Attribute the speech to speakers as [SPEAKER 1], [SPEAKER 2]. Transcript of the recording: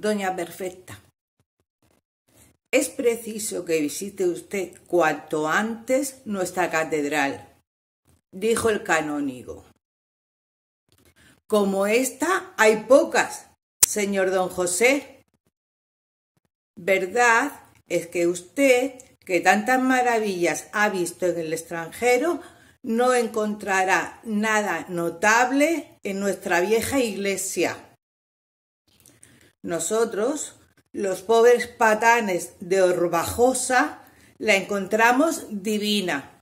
[SPEAKER 1] Doña Perfecta. Es preciso que visite usted cuanto antes nuestra catedral, dijo el canónigo. Como esta hay pocas, señor don José. Verdad es que usted, que tantas maravillas ha visto en el extranjero, no encontrará nada notable en nuestra vieja iglesia. Nosotros, los pobres patanes de Orbajosa, la encontramos divina.